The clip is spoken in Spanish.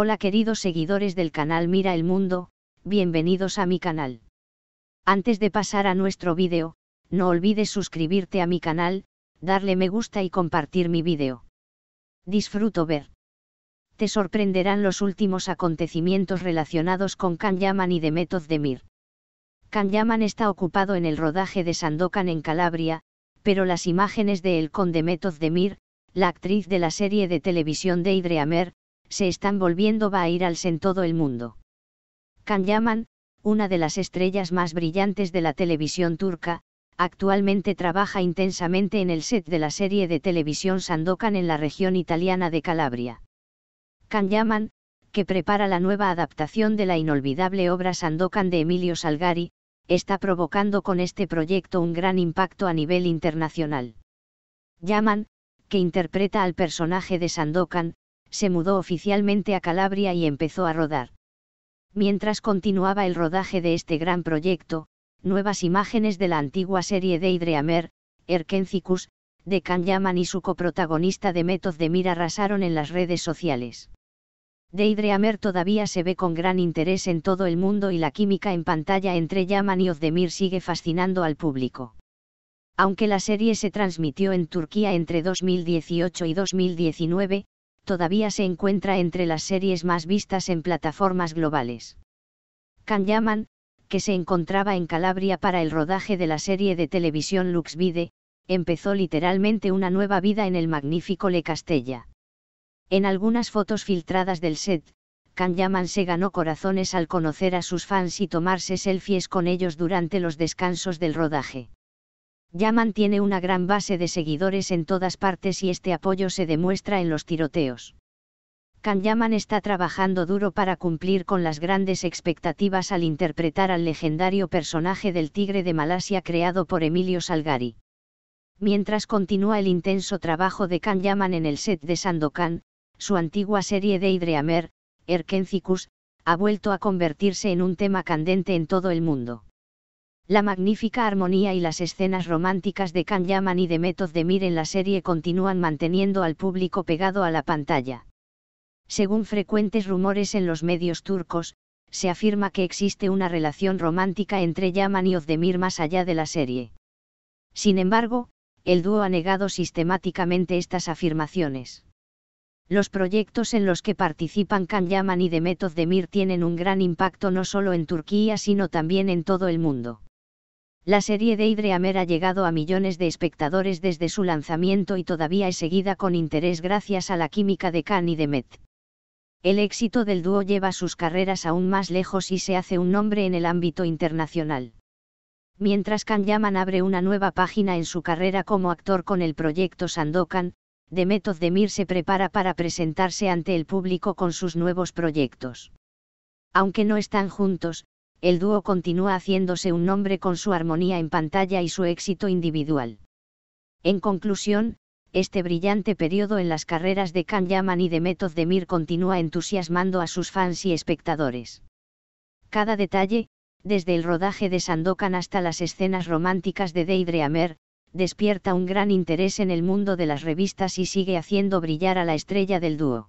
Hola queridos seguidores del canal Mira el Mundo, bienvenidos a mi canal. Antes de pasar a nuestro vídeo, no olvides suscribirte a mi canal, darle me gusta y compartir mi vídeo. Disfruto ver. Te sorprenderán los últimos acontecimientos relacionados con Kan Yaman y Demet Demir. Kan Yaman está ocupado en el rodaje de Sandokan en Calabria, pero las imágenes de él con Demet Demir, la actriz de la serie de televisión de Idreamer, se están volviendo va a ir al en todo el mundo. Can Yaman, una de las estrellas más brillantes de la televisión turca, actualmente trabaja intensamente en el set de la serie de televisión Sandokan en la región italiana de Calabria. Can Yaman, que prepara la nueva adaptación de la inolvidable obra Sandokan de Emilio Salgari, está provocando con este proyecto un gran impacto a nivel internacional. Yaman, que interpreta al personaje de Sandokan, se mudó oficialmente a Calabria y empezó a rodar. Mientras continuaba el rodaje de este gran proyecto, nuevas imágenes de la antigua serie de Idreamer, Erkencicus, de Can Yaman y su coprotagonista de Method de arrasaron en las redes sociales. Deidreamer todavía se ve con gran interés en todo el mundo y la química en pantalla entre Yaman y Ozdemir sigue fascinando al público. Aunque la serie se transmitió en Turquía entre 2018 y 2019, todavía se encuentra entre las series más vistas en plataformas globales. Can Yaman, que se encontraba en Calabria para el rodaje de la serie de televisión Lux Vide, empezó literalmente una nueva vida en el magnífico Le Castella. En algunas fotos filtradas del set, Can Yaman se ganó corazones al conocer a sus fans y tomarse selfies con ellos durante los descansos del rodaje. Yaman tiene una gran base de seguidores en todas partes y este apoyo se demuestra en los tiroteos. Kan Yaman está trabajando duro para cumplir con las grandes expectativas al interpretar al legendario personaje del Tigre de Malasia creado por Emilio Salgari. Mientras continúa el intenso trabajo de Kan Yaman en el set de Sandokan, su antigua serie de Idreamer, Erkencicus, ha vuelto a convertirse en un tema candente en todo el mundo. La magnífica armonía y las escenas románticas de Can Yaman y de Method en la serie continúan manteniendo al público pegado a la pantalla. Según frecuentes rumores en los medios turcos, se afirma que existe una relación romántica entre Yaman y Ozdemir más allá de la serie. Sin embargo, el dúo ha negado sistemáticamente estas afirmaciones. Los proyectos en los que participan Can Yaman y Demet Özdemir tienen un gran impacto no solo en Turquía sino también en todo el mundo. La serie de Amer ha llegado a millones de espectadores desde su lanzamiento y todavía es seguida con interés gracias a la química de Khan y Demet. El éxito del dúo lleva sus carreras aún más lejos y se hace un nombre en el ámbito internacional. Mientras Khan Yaman abre una nueva página en su carrera como actor con el proyecto Sandokan, Demet Demir se prepara para presentarse ante el público con sus nuevos proyectos. Aunque no están juntos, el dúo continúa haciéndose un nombre con su armonía en pantalla y su éxito individual. En conclusión, este brillante periodo en las carreras de Can Yaman y de Method Mir continúa entusiasmando a sus fans y espectadores. Cada detalle, desde el rodaje de Sandokan hasta las escenas románticas de Deidre Amer, despierta un gran interés en el mundo de las revistas y sigue haciendo brillar a la estrella del dúo.